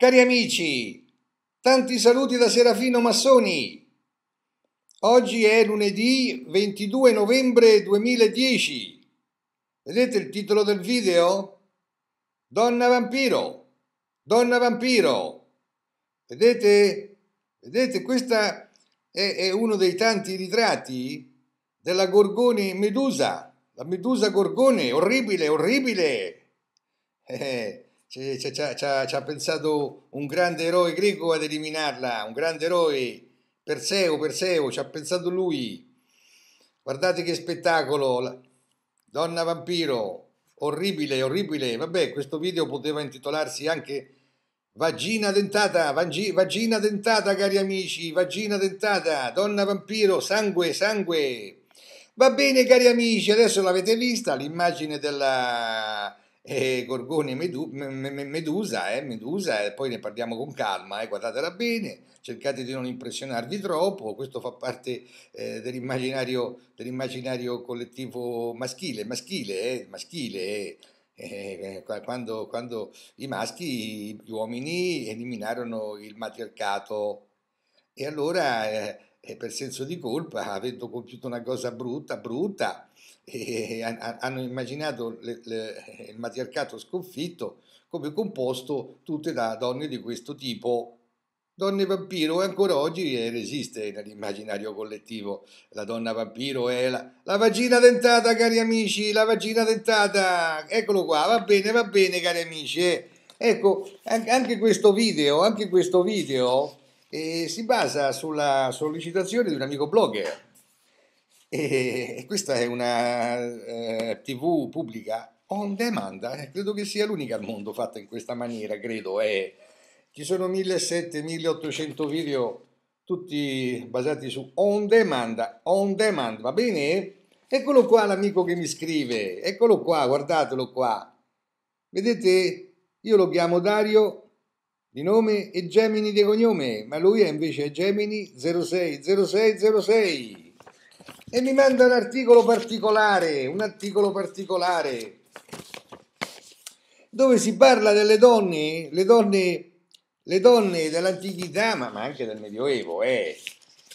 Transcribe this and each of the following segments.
Cari amici, tanti saluti da Serafino Massoni. Oggi è lunedì 22 novembre 2010. Vedete il titolo del video? Donna vampiro. Donna vampiro. Vedete? Vedete, questa è, è uno dei tanti ritratti della Gorgone Medusa. La Medusa Gorgone, orribile, orribile. Eh ci ha pensato un grande eroe greco ad eliminarla, un grande eroe, Perseo, Perseo, ci ha pensato lui. Guardate che spettacolo, la donna vampiro, orribile, orribile. Vabbè, questo video poteva intitolarsi anche Vagina dentata, vangi, vagina dentata, cari amici, vagina dentata, donna vampiro, sangue, sangue. Va bene, cari amici, adesso l'avete vista l'immagine della e Gorgone e Medu- Medusa, eh, Medusa eh, poi ne parliamo con calma, eh, guardatela bene, cercate di non impressionarvi troppo, questo fa parte eh, dell'immaginario, dell'immaginario, collettivo maschile, maschile, eh, maschile eh, quando, quando i maschi, gli uomini eliminarono il matriarcato e allora per senso di colpa, avendo compiuto una cosa brutta, brutta, e hanno immaginato le, le, il matriarcato sconfitto come composto tutte da donne di questo tipo. Donne vampiro e ancora oggi eh, resiste nell'immaginario collettivo. La donna vampiro è la, la vagina dentata, cari amici, la vagina dentata. Eccolo qua, va bene, va bene, cari amici. Eh. Ecco, anche questo video, anche questo video eh, si basa sulla sollecitazione di un amico blogger e, e questa è una eh, TV pubblica on demand, eh, credo che sia l'unica al mondo fatta in questa maniera, credo. È. Eh. Ci sono 1700-1800 video tutti basati su on demand, on demand, va bene? Eccolo qua l'amico che mi scrive, eccolo qua, guardatelo qua. Vedete, io lo chiamo Dario di nome e Gemini di cognome, ma lui è invece Gemini 060606 e mi manda un articolo particolare, un articolo particolare dove si parla delle donne, le donne, le donne dell'antichità, ma, ma, anche del Medioevo, eh,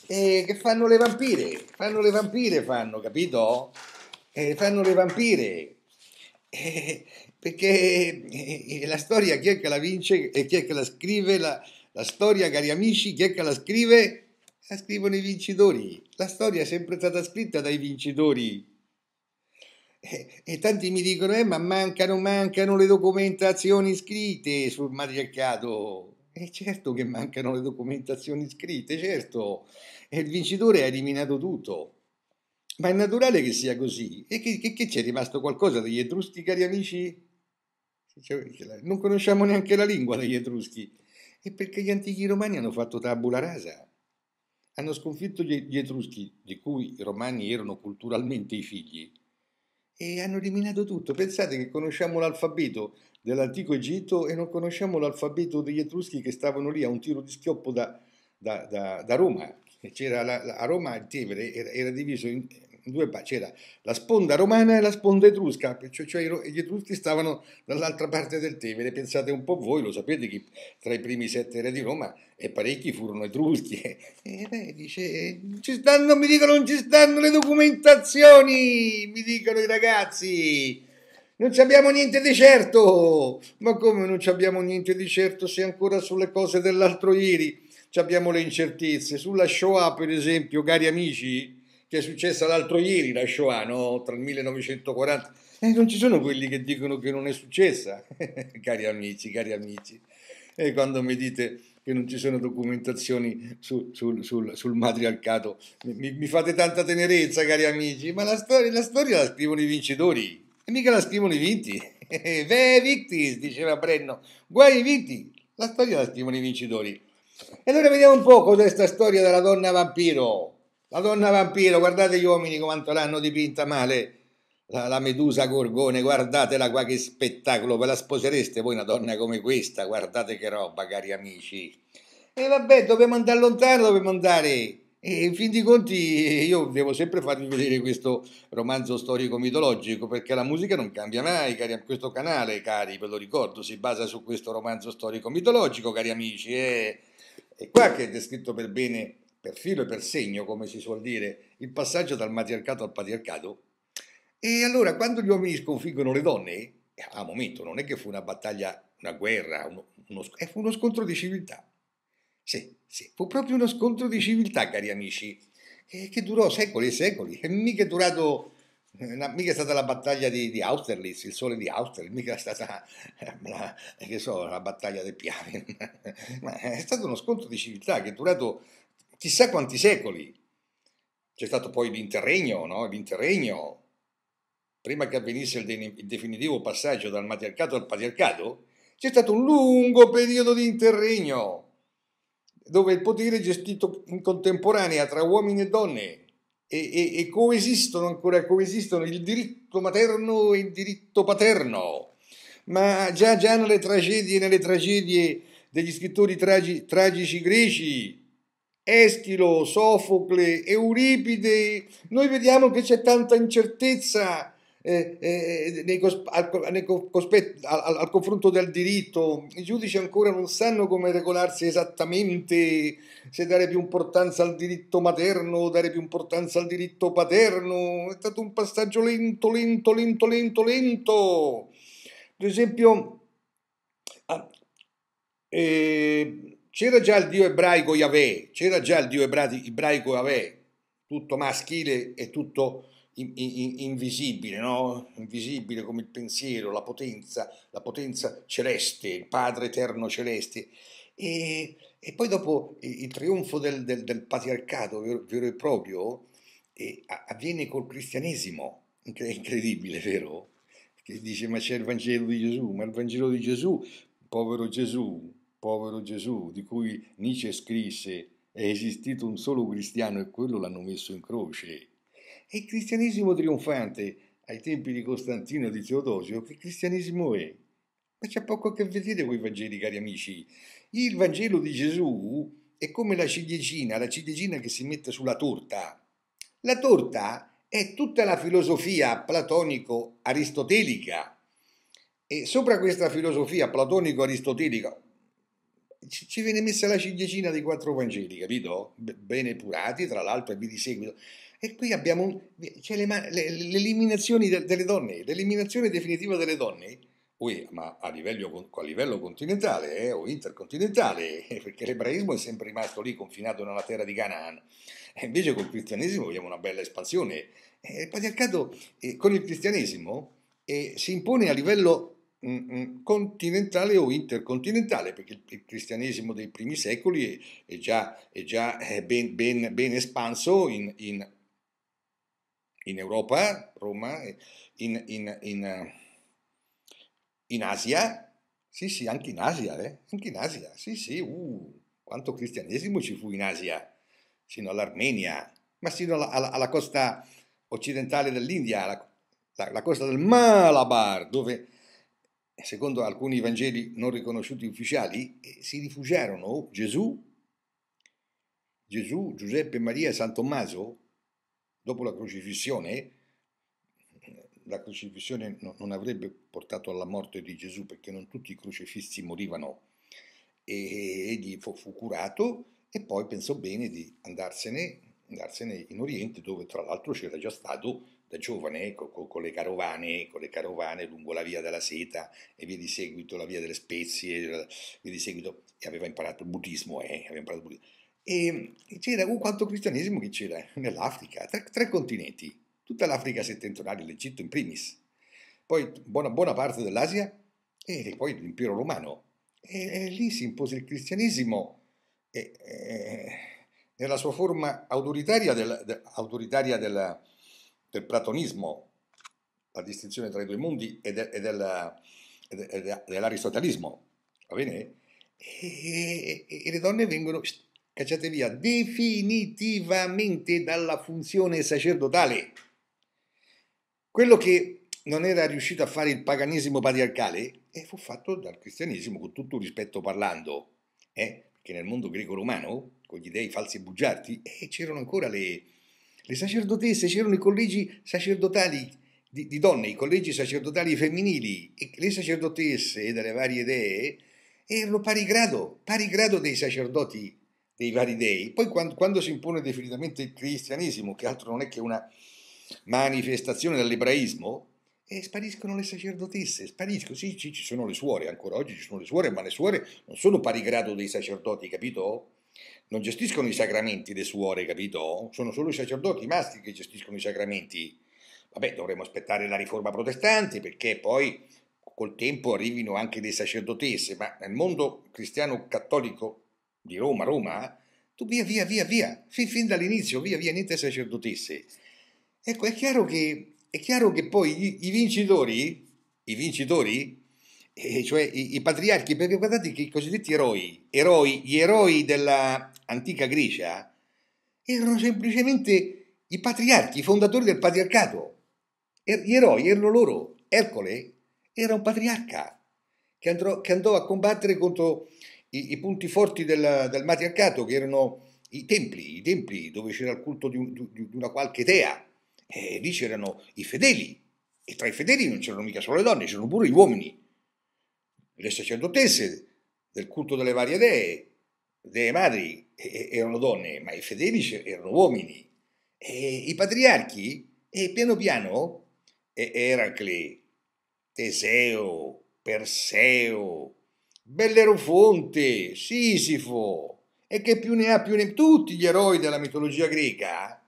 eh, che fanno le vampire, fanno le vampire, fanno, capito? Eh, fanno le vampire. perché la storia chi è che la vince e chi è che la scrive? La, la storia, cari amici, chi è che la scrive? La scrivono i vincitori. La storia è sempre stata scritta dai vincitori. E, e tanti mi dicono, eh, ma mancano, mancano le documentazioni scritte sul matriarcato. E certo che mancano le documentazioni scritte, certo. E il vincitore ha eliminato tutto. Ma è naturale che sia così. E che, che, che c'è rimasto qualcosa degli etruschi, cari amici? Cioè, non conosciamo neanche la lingua degli etruschi. E perché gli antichi romani hanno fatto tabula rasa hanno sconfitto gli Etruschi, di cui i Romani erano culturalmente i figli, e hanno eliminato tutto. Pensate che conosciamo l'alfabeto dell'antico Egitto e non conosciamo l'alfabeto degli Etruschi che stavano lì a un tiro di schioppo da, da, da, da Roma. La, la, a Roma il Tevere era, era diviso in, due parti, c'era la sponda romana e la sponda etrusca, cioè, cioè gli etruschi stavano dall'altra parte del Tevere, pensate un po' voi, lo sapete che tra i primi sette re di Roma e parecchi furono etruschi. E lei dice, ci stanno, mi dicono non ci stanno le documentazioni, mi dicono i ragazzi. Non ci abbiamo niente di certo! Ma come non ci abbiamo niente di certo se ancora sulle cose dell'altro ieri abbiamo le incertezze? Sulla Shoah, per esempio, cari amici, che è successa l'altro ieri, la Shoah, no? tra il 1940. E eh, non ci sono quelli che dicono che non è successa, cari amici, cari amici. E quando mi dite che non ci sono documentazioni su, sul, sul, sul, matriarcato, mi, mi, fate tanta tenerezza, cari amici, ma la storia, la storia la scrivono i vincitori, e mica la scrivono i vinti. Ve victis, diceva Brenno, guai i vinti, la storia la scrivono i vincitori. E allora vediamo un po' cos'è questa storia della donna vampiro. La donna vampiro, guardate gli uomini quanto l'hanno dipinta male. La, la, medusa gorgone, guardatela qua che spettacolo, ve la sposereste voi una donna come questa, guardate che roba, cari amici. E vabbè, dobbiamo andare lontano, dobbiamo andare. E in fin dei conti io devo sempre farvi vedere questo romanzo storico-mitologico perché la musica non cambia mai, cari, questo canale, cari, ve lo ricordo, si basa su questo romanzo storico-mitologico, cari amici. È, eh. è qua che è descritto per bene per filo e per segno, come si suol dire, il passaggio dal matriarcato al patriarcato. E allora quando gli uomini sconfiggono le donne, eh, a momento non è che fu una battaglia, una guerra, uno, uno, eh, fu uno scontro di civiltà. Sì, sì, fu proprio uno scontro di civiltà, cari amici, che, che durò secoli e secoli, e mica è durato una, eh, mica è stata la battaglia di, di, Austerlitz, il sole di Austerlitz, mica è stata la, so, la battaglia del Piave, ma è stato uno scontro di civiltà che è durato chissà quanti secoli. C'è stato poi l'interregno, no? L'interregno, prima che avvenisse il, de- il definitivo passaggio dal matriarcato al patriarcato, c'è stato un lungo periodo di interregno dove il potere è gestito in contemporanea tra uomini e donne e, e, e, coesistono ancora, coesistono il diritto materno e il diritto paterno. Ma già, già nelle tragedie, nelle tragedie degli scrittori tragi, tragici greci, Eschilo, Sofocle, Euripide, noi vediamo che c'è tanta incertezza eh, eh, eh nei cos- al, nei cospe- al, al, confronto del diritto, i giudici ancora non sanno come regolarsi esattamente, se dare più importanza al diritto materno o dare più importanza al diritto paterno, è stato un passaggio lento, lento, lento, lento, lento. Per esempio, ah, eh, c'era già il dio ebraico Yahweh, c'era già il dio ebraico Yahweh, tutto maschile e tutto in, in, invisibile, no? invisibile come il pensiero, la potenza, la potenza celeste, il Padre eterno celeste. E, e poi dopo il trionfo del, del, del patriarcato vero, vero, e proprio eh, avviene col cristianesimo, è incredibile, vero? Che dice ma c'è il Vangelo di Gesù, ma il Vangelo di Gesù, povero Gesù, povero Gesù, di cui Nietzsche scrisse è esistito un solo cristiano e quello l'hanno messo in croce. E il cristianesimo trionfante ai tempi di Costantino e di Teodosio, che cristianesimo è? Ma c'è poco a che vedere con i Vangeli, cari amici. Il Vangelo di Gesù è come la ciliegina, la ciliegina che si mette sulla torta. La torta è tutta la filosofia platonico-aristotelica. E sopra questa filosofia platonico-aristotelica, ci viene messa la ciliegina dei quattro Vangeli, capito? Bene purati, tra l'altro, e vi di seguito. E qui abbiamo un, cioè le, le, le, de, delle donne, l'eliminazione definitiva delle donne, ui, ma a livello, a livello continentale eh, o intercontinentale, perché l'ebraismo è sempre rimasto lì confinato nella terra di Canaan. E invece col cristianesimo abbiamo una bella espansione. E il patriarcato eh, con il cristianesimo eh, si impone a livello Mm, mm, continentale o intercontinentale, perché il cristianesimo dei primi secoli è già, è già eh, ben, ben, ben, espanso in, in, in Europa, Roma, in, eh, in, Asia, sì sì, anche in Asia, eh? anche in Asia, sì sì, uh, quanto cristianesimo ci fu in Asia, sino all'Armenia, ma sino alla, alla, alla costa occidentale dell'India, la, la, la costa del Malabar, dove secondo alcuni Vangeli non riconosciuti ufficiali, eh, si rifugiarono Gesù, Gesù, Giuseppe, Maria e San Tommaso, dopo la crocifissione, la crocifissione non avrebbe portato alla morte di Gesù perché non tutti i crocifissi morivano e egli fu, fu curato e poi pensò bene di andarsene, andarsene in Oriente dove tra l'altro c'era già stato da giovane con, con, con, le carovane, con le carovane lungo la via della seta e via di seguito la via delle spezie, via di seguito, e aveva imparato il buddismo, eh, aveva imparato il buddismo. E ehm, c'era un quanto cristianesimo che c'era nell'Africa, tre, tre continenti, tutta l'Africa settentrionale, l'Egitto in primis, poi buona, buona parte dell'Asia e poi l'impero romano. E, e, lì si impose il cristianesimo e, e, nella sua forma autoritaria, del, de, autoritaria della del platonismo, la distinzione tra i due mondi e, de, e, della, e, de, e dell'aristotelismo, va bene? E, e le donne vengono cacciate via definitivamente dalla funzione sacerdotale. Quello che non era riuscito a fare il paganesimo patriarcale e eh, fu fatto dal cristianesimo, con tutto rispetto parlando, eh? perché nel mondo greco-romano, con gli dei falsi e bugiardi, eh, c'erano ancora le, le sacerdotesse c'erano i collegi sacerdotali di, di, donne, i collegi sacerdotali femminili e le sacerdotesse delle varie dee erano pari grado, pari grado dei sacerdoti dei vari dei. Poi quando, quando si impone definitivamente il cristianesimo, che altro non è che una manifestazione dell'ebraismo, e eh, spariscono le sacerdotesse, spariscono, sì, sì, ci sono le suore, ancora oggi ci sono le suore, ma le suore non sono pari grado dei sacerdoti, capito? non gestiscono i sacramenti le suore, capito? Sono solo i sacerdoti i maschi che gestiscono i sacramenti. Vabbè, dovremmo aspettare la riforma protestante perché poi col tempo arrivino anche le sacerdotesse, ma nel mondo cristiano cattolico di Roma, Roma, tu via, via, via, via, fin, fin dall'inizio, via, via, niente sacerdotesse. Ecco, è chiaro che, è chiaro che poi i, i vincitori, i vincitori eh, cioè i, i, patriarchi, perché guardate che i cosiddetti eroi, eroi gli eroi dell'antica Grecia, erano semplicemente i patriarchi, i fondatori del patriarcato. Er, gli eroi erano loro. Ercole era un patriarca che, andrò, che andò a combattere contro i, i punti forti del, del, matriarcato, che erano i templi, i templi dove c'era il culto di, un, di una qualche dea. E lì c'erano i fedeli, e tra i fedeli non c'erano mica solo le donne, c'erano pure gli uomini le sacerdotesse del culto delle varie dee, dee madri erano donne, ma i fedeli erano uomini. E I patriarchi, e piano piano, Eracle, Teseo, Perseo, Bellerofonte, Sisifo, e che più ne ha più ne tutti gli eroi della mitologia greca,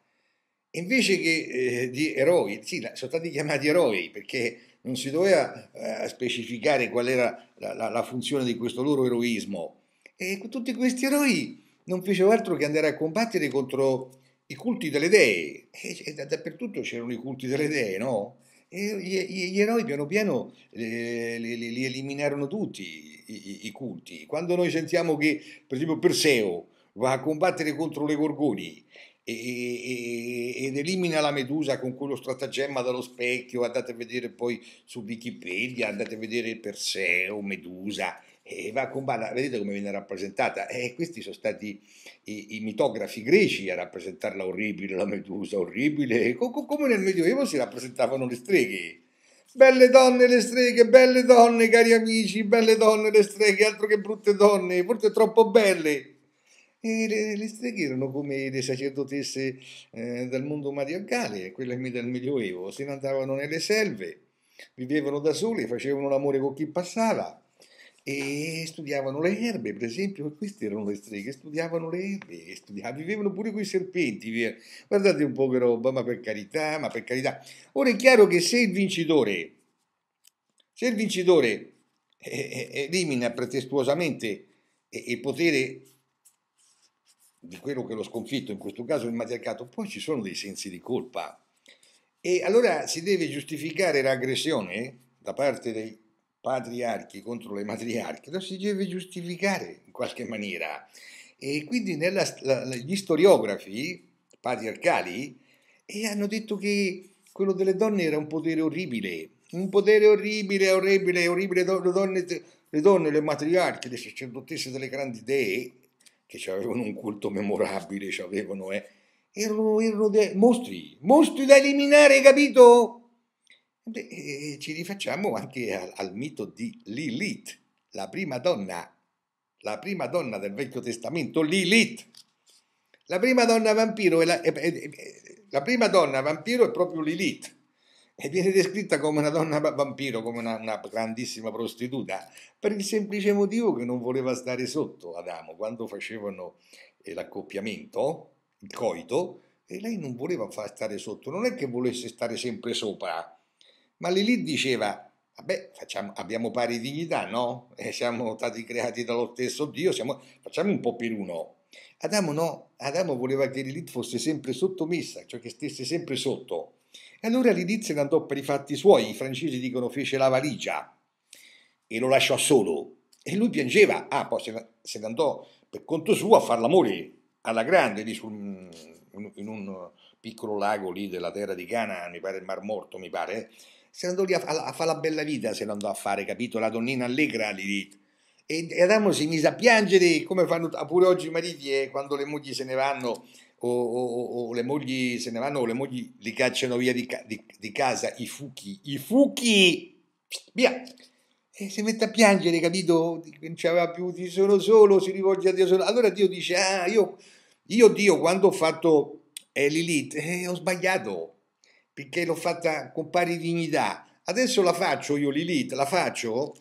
invece che eh, di eroi, sì, sono stati chiamati eroi perché non si doveva eh, specificare qual era la, la, la, funzione di questo loro eroismo. E tutti questi eroi non fecero altro che andare a combattere contro i culti delle dee. E, e dappertutto c'erano i culti delle dee, no? E gli, gli, eroi piano piano eh, li, li, eliminarono tutti i, i, culti. Quando noi sentiamo che, per esempio, Perseo va a combattere contro le Gorgoni ed elimina la medusa con quello stratagemma dallo specchio, andate a vedere poi su Wikipedia, andate a vedere Perseo, Medusa, e va a combattere, vedete come viene rappresentata, e eh, questi sono stati i, i mitografi greci a rappresentarla orribile, la medusa orribile, come nel Medioevo si rappresentavano le streghe. Belle donne le streghe, belle donne cari amici, belle donne le streghe, altro che brutte donne, forse troppo belle e le, streghe erano come le sacerdotesse eh, dal mondo mariagale, quelle del Medioevo, se ne andavano nelle selve, vivevano da sole, facevano l'amore con chi passava e studiavano le erbe, per esempio, queste erano le streghe, studiavano le erbe, studiavano, vivevano pure con i serpenti, via. guardate un po' che roba, ma per carità, ma per carità. Ora è chiaro che se il vincitore, se il vincitore eh, eh elimina pretestuosamente eh, il potere di quello che l'ho sconfitto, in questo caso il matriarcato, poi ci sono dei sensi di colpa. E allora si deve giustificare l'aggressione da parte dei patriarchi contro le matriarche, lo si deve giustificare in qualche maniera. E quindi nella, la, gli storiografi patriarcali eh, hanno detto che quello delle donne era un potere orribile, un potere orribile, orribile, orribile, le donne, le, donne, le matriarche, le sacerdotesse delle grandi dee, che avevano un culto memorabile, avevano, eh, erano, erano dei mostri, mostri da eliminare, capito? E eh, ci rifacciamo anche al, al mito di Lilith, la prima donna, la prima donna del Vecchio Testamento, Lilith. La prima donna vampiro è, la, è, è, è la prima donna vampiro è proprio Lilith e viene descritta come una donna vampiro, come una, una, grandissima prostituta, per il semplice motivo che non voleva stare sotto Adamo. Quando facevano eh, l'accoppiamento, il coito, e lei non voleva far stare sotto, non è che volesse stare sempre sopra, ma Lilì diceva, vabbè, facciamo, abbiamo pari dignità, no? E eh, siamo stati creati dallo stesso Dio, siamo, facciamo un po' per uno. Adamo no, Adamo voleva che Lilith fosse sempre sottomessa, cioè che stesse sempre sotto e allora Lidizia ne andò per i fatti suoi, i francesi dicono fece la valigia e lo lasciò solo. E lui piangeva, ah, poi se ne andò per conto suo a fare l'amore alla grande lì sul, in un piccolo lago lì della terra di Cana, mi pare il Mar Morto, mi pare. Eh. Se ne andò lì a, a, a fare la bella vita, se ne andò a fare, capito? La donnina allegra Lidizia e Adamo si mise a piangere come fanno pure oggi i mariti eh, quando le mogli se ne vanno o, o, o, le mogli se ne vanno o le mogli li cacciano via di, di, di casa, i fuchi, i fuchi, via. E si mette a piangere, capito? Non c'aveva più, ti sono solo, si rivolge a Dio solo. Allora Dio dice, ah, io, io Dio quando ho fatto eh, Lilith eh, ho sbagliato, perché l'ho fatta con pari dignità. Adesso la faccio io Lilith, la faccio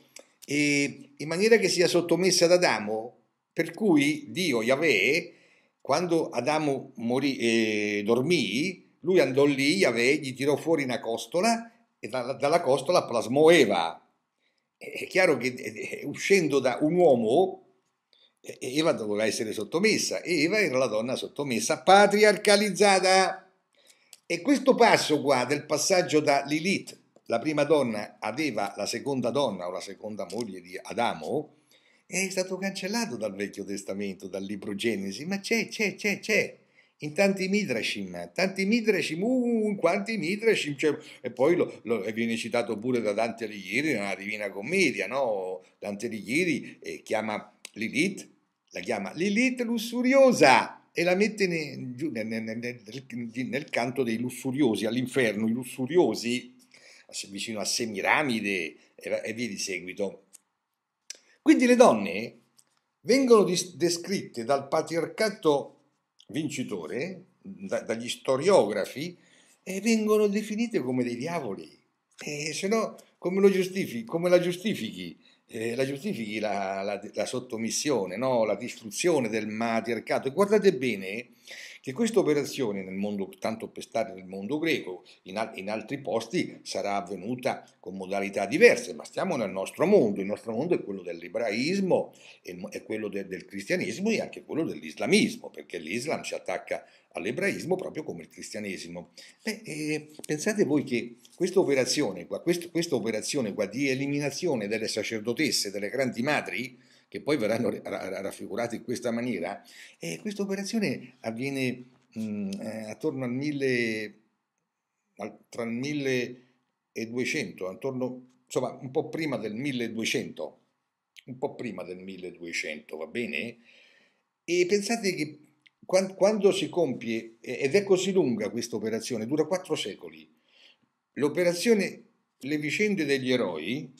e in maniera che sia sottomessa ad Adamo, per cui Dio, Yahweh, quando Adamo morì, e dormì, lui andò lì, Yahweh gli tirò fuori una costola e da, dalla costola plasmò Eva. È chiaro che uscendo da un uomo, Eva doveva essere sottomessa, Eva era la donna sottomessa, patriarcalizzata. E questo passo qua del passaggio da Lilith, la prima donna, ad Eva, la seconda donna o la seconda moglie di Adamo, è stato cancellato dal Vecchio Testamento, dal libro Genesi, ma c'è, c'è, c'è, c'è. In tanti midrashim, tanti midrashim, uh, in quanti midrashim, cioè, e poi lo, lo, viene citato pure da Dante Alighieri nella Divina Commedia, no? Dante Alighieri eh, chiama Lilith, la chiama Lilith lussuriosa e la mette ne, giù, nel, nel, nel, nel canto dei lussuriosi, all'inferno, i lussuriosi, vicino a Semiramide e, e via di seguito quindi le donne vengono descritte dal patriarcato vincitore, da, dagli storiografi, e vengono definite come dei diavoli. E se no, come, lo giustifichi, come la giustifichi? Eh, la giustifichi la, la, la sottomissione, no? la distruzione del matriarcato. guardate bene che questa operazione nel mondo tanto pestata nel mondo greco, in, al- in, altri posti sarà avvenuta con modalità diverse, ma stiamo nel nostro mondo, il nostro mondo è quello dell'ebraismo, è, quello de- del cristianesimo e anche quello dell'islamismo, perché l'Islam ci attacca all'ebraismo proprio come il cristianesimo. Beh, eh, pensate voi che questa operazione, qua, quest- questa operazione qua di eliminazione delle sacerdotesse, delle grandi madri, che poi verranno raffigurati in questa maniera, e eh, questa operazione avviene mh, mm, eh, attorno al 1000, tra il 1200, attorno, insomma un po' prima del 1200, un po' prima del 1200, va bene? E pensate che quando si compie, ed è così lunga questa operazione, dura quattro secoli, l'operazione Le vicende degli eroi,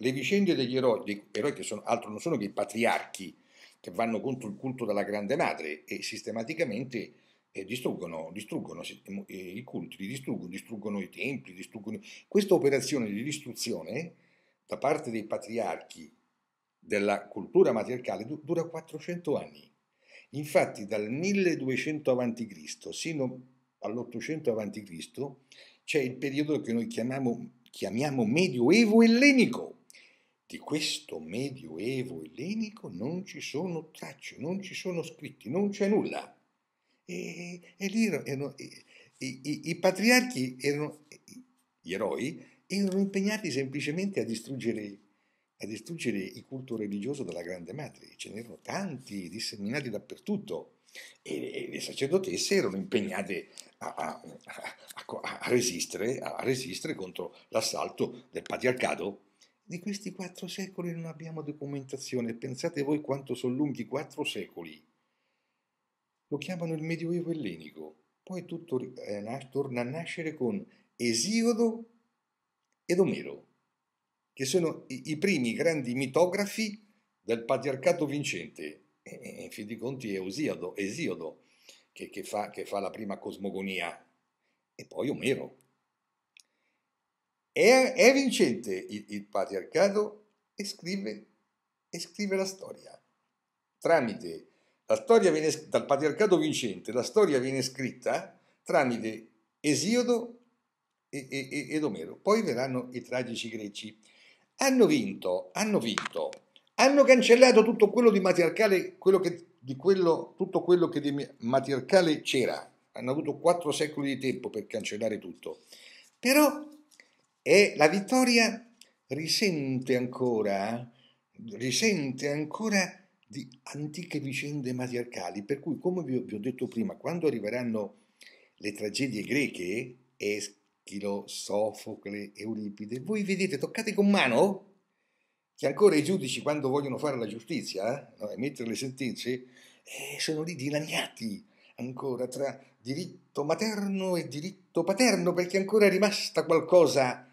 le vicende degli eroi, degli eroi che sono, altro non sono che i patriarchi che vanno contro il culto della grande madre e sistematicamente eh, distruggono, distruggono eh, i culti, li distruggono, distruggono i templi, distruggono... Questa operazione di distruzione da parte dei patriarchi della cultura matriarcale dura 400 anni. Infatti dal 1200 a.C. sino all'800 a.C. c'è il periodo che noi chiamiamo, chiamiamo medioevo ellenico, di questo medioevo ellenico non ci sono tracce, non ci sono scritti, non c'è nulla. E, e lì erano, e, i, i, i, patriarchi erano, gli eroi, erano impegnati semplicemente a distruggere, a distruggere il culto religioso della grande madre, ce n'erano tanti disseminati dappertutto e, le sacerdotesse erano impegnate a, a, a, a resistere, resistere contro l'assalto del patriarcato di questi quattro secoli non abbiamo documentazione, pensate voi quanto sono lunghi quattro secoli. Lo chiamano il Medioevo ellenico, poi tutto eh, torna a nascere con Esiodo ed Omero, che sono i, i primi grandi mitografi del patriarcato vincente. E, in fin dei conti è Osiodo, Esiodo che, che, fa, che fa la prima cosmogonia, e poi Omero, è, è vincente il, il patriarcato e scrive, e scrive la storia. Tramite la storia viene, dal patriarcato vincente, la storia viene scritta tramite Esiodo e, e, ed Omero. Poi verranno i tragici greci. Hanno vinto, hanno vinto, hanno cancellato tutto quello di matriarcale, quello che, di quello, tutto quello che di matriarcale c'era. Hanno avuto quattro secoli di tempo per cancellare tutto. Però e la vittoria risente ancora, eh? risente ancora di antiche vicende matriarcali, per cui, come vi ho, detto prima, quando arriveranno le tragedie greche, Eschilo, Sofocle, Euripide, voi vedete, toccate con mano, che ancora i giudici quando vogliono fare la giustizia eh, no, emettere le sentenze eh, sono lì dilaniati ancora tra diritto materno e diritto paterno perché ancora è rimasta qualcosa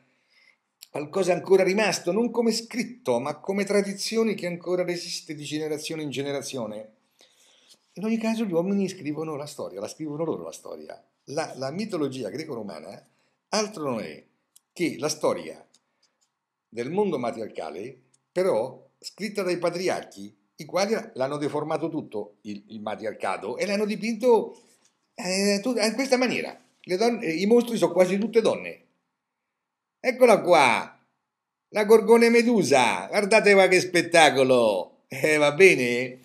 qualcosa ancora rimasto, non come scritto, ma come tradizione che ancora resiste di generazione in generazione. In ogni caso gli uomini scrivono la storia, la scrivono loro la storia. La, la mitologia greco-romana altro non è che la storia del mondo matriarcale, però scritta dai patriarchi, i quali l'hanno deformato tutto il, il matriarcato e l'hanno dipinto eh, in questa maniera. Donne, I mostri sono quasi tutte donne, Eccola qua, la Gorgone Medusa, guardate qua che spettacolo, eh, va bene?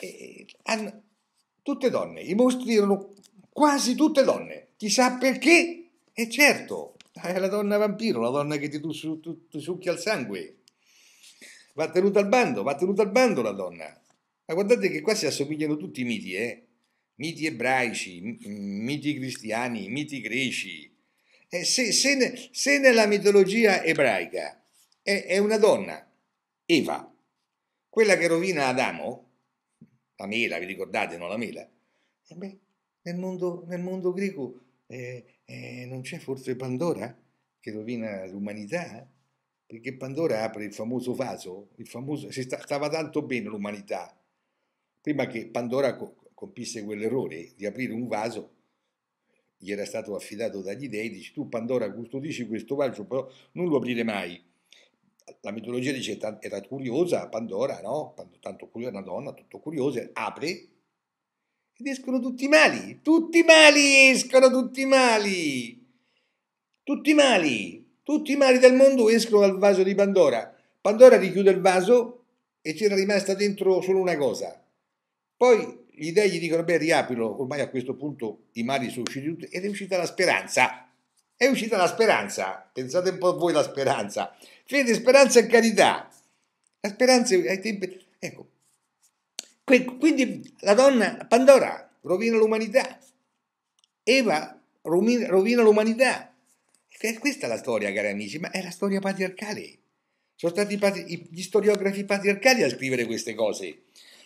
Eh, hanno... Tutte donne, i mostri erano quasi tutte donne, chissà perché, e eh, certo, è eh, la donna vampiro, la donna che ti, tu, tu, ti succhia il sangue. Va tenuta al bando, va tenuta al bando la donna. Ma guardate che qua si assomigliano tutti i miti, eh? Miti ebraici, miti cristiani, miti greci, eh, se, se, se, nella mitologia ebraica è, è una donna, Eva, quella che rovina Adamo, la mela, vi ricordate, non la mela? Eh beh, nel, mondo, nel mondo, greco eh, eh, non c'è forse Pandora che rovina l'umanità? Perché Pandora apre il famoso vaso, il famoso, si sta, stava tanto bene l'umanità, prima che Pandora co compisse quell'errore di aprire un vaso gli era stato affidato dagli dei, dice tu Pandora custodisci questo bacio, però non lo aprire mai. La mitologia dice era curiosa, Pandora, no? Tanto curiosa, una donna, tutto curiosa, apre ed escono tutti i mali, tutti i mali escono, tutti i mali, tutti i mali, tutti i mali del mondo escono dal vaso di Pandora. Pandora richiude il vaso e c'era rimasta dentro solo una cosa. Poi gli dei gli dicono, beh, riaprilo, ormai a questo punto i mari sono usciti tutti ed è uscita la speranza. È uscita la speranza, pensate un po' a voi la speranza. Fede, speranza e carità. La speranza ai tempi... Ecco, quindi la donna Pandora rovina l'umanità, Eva rovina, l'umanità. Questa è la storia, cari amici, ma è la storia patriarcale. Sono stati gli storiografi patriarcali a scrivere queste cose.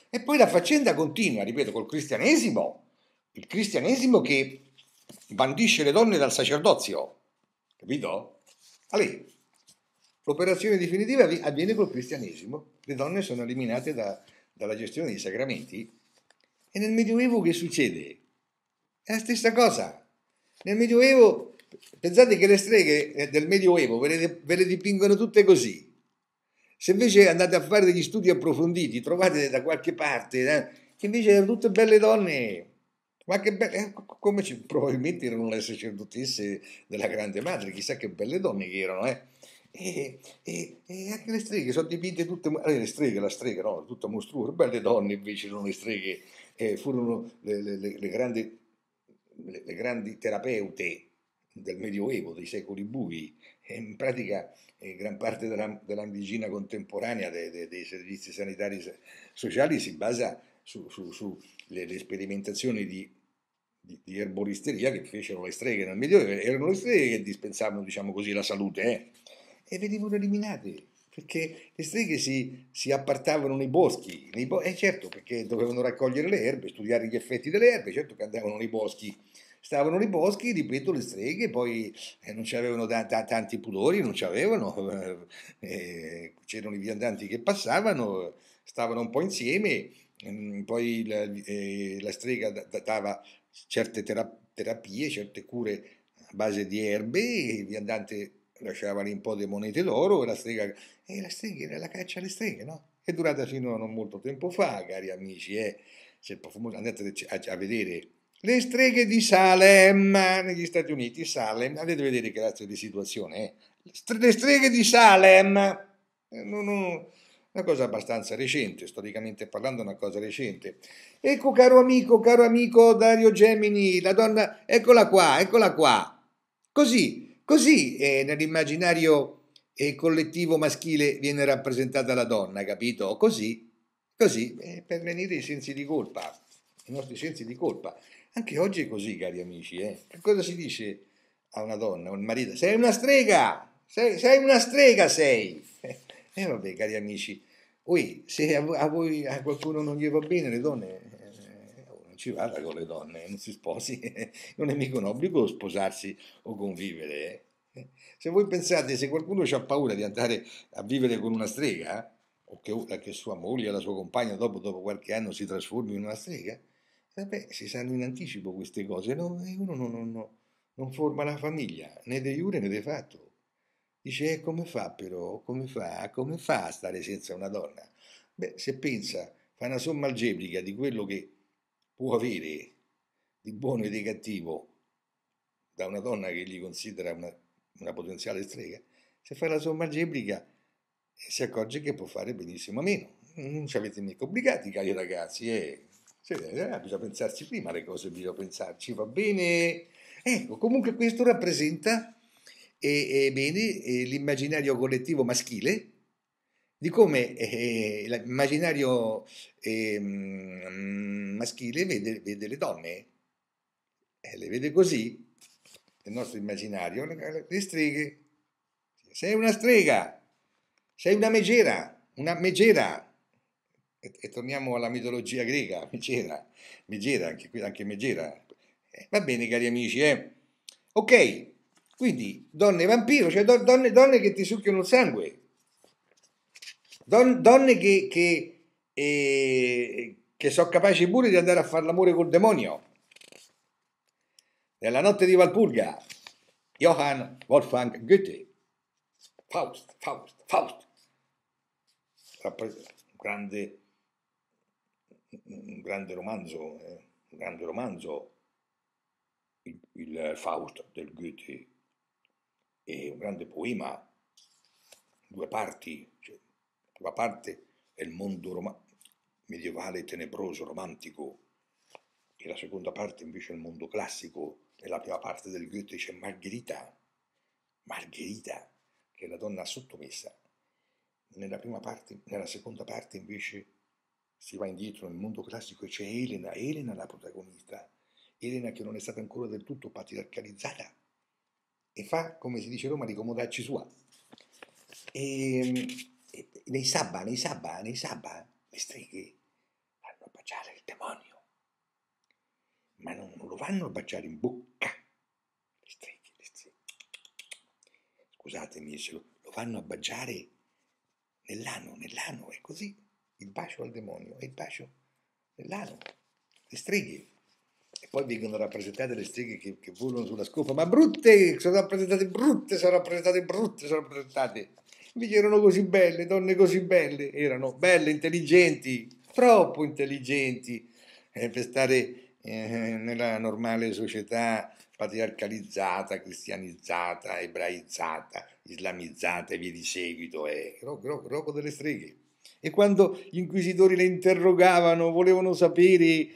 E poi la faccenda continua, ripeto, col cristianesimo, il cristianesimo che bandisce le donne dal sacerdozio, capito? Da L'operazione definitiva avviene col cristianesimo, le donne sono eliminate da, dalla gestione dei sacramenti. E nel Medioevo che succede? È la stessa cosa. Nel Medioevo, pensate che le streghe eh, del Medioevo ve le, ve le dipingono tutte così, se invece andate a fare degli studi approfonditi, trovate da qualche parte eh, che invece erano tutte belle donne, ma che belle, eh, come ci, probabilmente erano le sacerdotesse della grande madre, chissà che belle donne che erano, eh. E, e, e, anche le streghe sono dipinte tutte eh, le streghe, la strega no, tutta mostruosa belle donne invece sono le streghe eh, furono le, le, le, grandi, le, grandi, terapeute del medioevo dei secoli bui e in pratica gran parte della, della medicina contemporanea de, de, dei servizi sanitari sociali si basa sulle su, su sperimentazioni di, di, di, erboristeria che fecero le streghe nel Medioevo, erano le streghe che dispensavano diciamo così, la salute eh? e venivano eliminate perché le streghe si, si appartavano nei boschi, nei bo- eh certo perché dovevano raccogliere le erbe, studiare gli effetti delle erbe, certo che andavano nei boschi stavano nei boschi, ripeto, le streghe, poi eh, non c'avevano da, da, tanti pudori, non c'avevano, eh, eh c'erano i viandanti che passavano, stavano un po' insieme, ehm, poi la, eh, la strega dava certe terap- terapie, certe cure a base di erbe, il viandante lasciava lì un po' di monete d'oro e la strega, e eh, la strega era la caccia alle streghe, no? È durata fino a non molto tempo fa, cari amici, eh. C'è il famoso, andate a, a vedere le streghe di Salem negli Stati Uniti, Salem, andate a vedere che razza di situazione è. Eh? Le streghe di Salem, eh, una cosa abbastanza recente, storicamente parlando, una cosa recente. Ecco, caro amico, caro amico Dario Gemini, la donna, eccola qua, eccola qua. Così, così eh, nell'immaginario eh, collettivo maschile viene rappresentata la donna, capito? Così, così, per venire i sensi di colpa, i nostri sensi di colpa. Anche oggi è così, cari amici. Eh? Che cosa si dice a una donna, a un marito? Sei una strega! Sei, sei una strega, sei! E eh, vabbè, cari amici, Ui, se a, voi, a qualcuno non gli va bene, le donne, eh, oh, non ci vada con le donne, non si sposi, non è mica un obbligo sposarsi o convivere. Eh. Se voi pensate, se qualcuno ha paura di andare a vivere con una strega, o che, che sua moglie la sua compagna dopo, dopo qualche anno si trasformi in una strega, eh si sanno in anticipo queste cose, no? e uno non, non, non forma la famiglia, né de iure né de fatto. Dice, eh, come fa però, come fa, come fa a stare senza una donna? Beh, se pensa, fa una somma algebrica di quello che può avere di buono e di cattivo da una donna che gli considera una, una potenziale strega, se fa la somma algebrica eh, si accorge che può fare benissimo a meno. Non ci avete mica obbligati, cari ragazzi, eh. Eh, eh, bisogna pensarci prima le cose, bisogna pensarci, va bene. Ecco, comunque questo rappresenta eh, eh, bene eh, l'immaginario collettivo maschile di come eh, l'immaginario ehm, maschile vede, vede, le donne. le vede così, nel nostro immaginario, le streghe. Sei una strega, sei una megera, una megera, e, e torniamo alla mitologia greca, mi gira, mi gira, anche qui, anche mi gira. Eh, va bene, cari amici, eh? Ok, quindi donne vampiro, cioè don, donne, donne, che ti succhiano il sangue, don, donne che, che, eh, che sono capaci pure di andare a fare l'amore col demonio. Nella notte di Valpurga, Johann Wolfgang Goethe, Faust, Faust, Faust, un grande un grande romanzo, eh, un grande romanzo il, il Faust del Goethe, e un grande poema, due parti, cioè, la parte è il mondo roma- medievale, tenebroso, romantico, e la seconda parte invece è il mondo classico, nella prima parte del Goethe c'è Margherita, Margherita, che è la donna sottomessa, nella, parte, nella seconda parte invece si va indietro nel mondo classico e c'è Elena, Elena la protagonista, Elena che non è stata ancora del tutto patriarcalizzata e fa, come si dice a Roma, ricomodarci sua. E, ehm, e, nei sabba, nei sabba, nei sabba, le streghe vanno a baciare il demonio, ma non, non lo vanno a baciare in bocca, le streghe, le streghe. Scusatemi se lo, lo vanno a baciare nell'ano, nell'ano, è così il bacio al demonio e il bacio dell'ano, le streghe. E poi vengono rappresentate le streghe che, che volano sulla scopa, ma brutte, sono rappresentate brutte, sono rappresentate brutte, sono rappresentate. Mi erano così belle, donne così belle, erano belle, intelligenti, troppo intelligenti eh, per stare eh, nella normale società patriarcalizzata, cristianizzata, ebraizzata, islamizzata e via di seguito. Eh. Roco, roco, roco delle streghe. E quando gli inquisitori le interrogavano, volevano sapere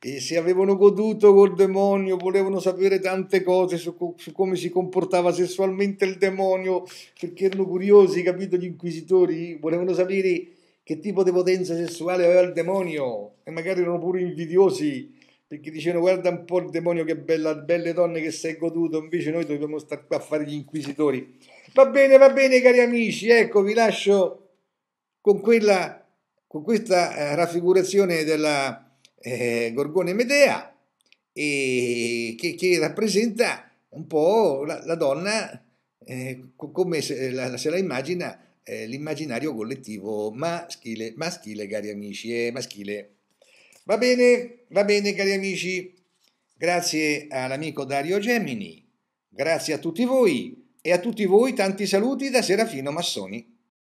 eh, se avevano goduto col demonio, volevano sapere tante cose su, su come si comportava sessualmente il demonio, perché erano curiosi, capito? Gli inquisitori volevano sapere che tipo di potenza sessuale aveva il demonio e magari erano pure invidiosi perché dicevano guarda un po' il demonio che bella, belle donne che sei goduto, invece noi dobbiamo stare qua a fare gli inquisitori. Va bene, va bene cari amici, ecco vi lascio con, quella, con questa eh, raffigurazione della eh, Gorgone Medea e che, che, rappresenta un po' la, la donna eh, come se la, se la immagina eh, l'immaginario collettivo maschile, maschile, cari amici, e eh, maschile. Va bene, va bene, cari amici. Grazie all'amico Dario Gemini, grazie a tutti voi e a tutti voi tanti saluti da Serafino Massoni.